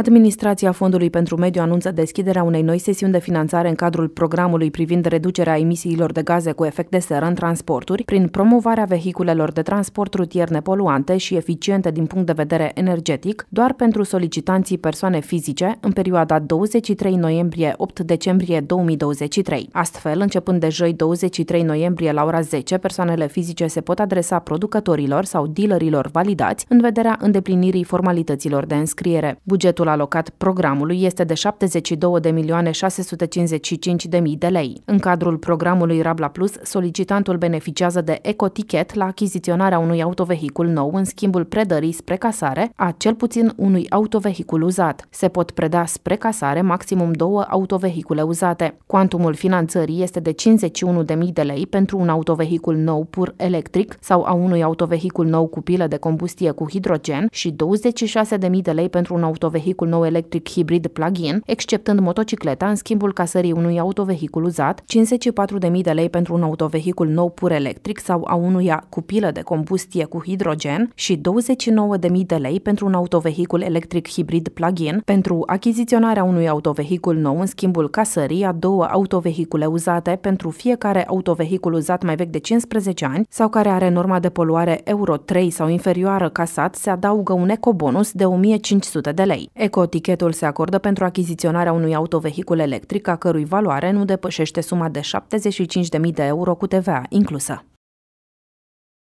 Administrația Fondului pentru Mediu anunță deschiderea unei noi sesiuni de finanțare în cadrul programului privind reducerea emisiilor de gaze cu efect de seră în transporturi, prin promovarea vehiculelor de transport rutier nepoluante și eficiente din punct de vedere energetic, doar pentru solicitanții persoane fizice în perioada 23 noiembrie-8 decembrie 2023. Astfel, începând de joi 23 noiembrie la ora 10, persoanele fizice se pot adresa producătorilor sau dealerilor validați în vederea îndeplinirii formalităților de înscriere. Bugetul alocat programului este de 72.655.000 de lei. În cadrul programului Rabla Plus, solicitantul beneficiază de ecotichet la achiziționarea unui autovehicul nou în schimbul predării spre casare a cel puțin unui autovehicul uzat. Se pot preda spre casare maximum două autovehicule uzate. Quantumul finanțării este de 51.000 de lei pentru un autovehicul nou pur electric sau a unui autovehicul nou cu pilă de combustie cu hidrogen și 26.000 de lei pentru un autovehicul vehicul nou electric hibrid plug-in, exceptând motocicleta în schimbul casării unui autovehicul uzat, 54.000 de lei pentru un autovehicul nou pur electric sau a unuia cu pilă de combustie cu hidrogen și 29.000 de lei pentru un autovehicul electric hibrid plug-in pentru achiziționarea unui autovehicul nou în schimbul casării a două autovehicule uzate pentru fiecare autovehicul uzat mai vechi de 15 ani sau care are norma de poluare Euro 3 sau inferioară casat se adaugă un ecobonus de 1500 de lei. Ecotichetul se acordă pentru achiziționarea unui autovehicul electric a cărui valoare nu depășește suma de 75.000 de euro cu TVA inclusă.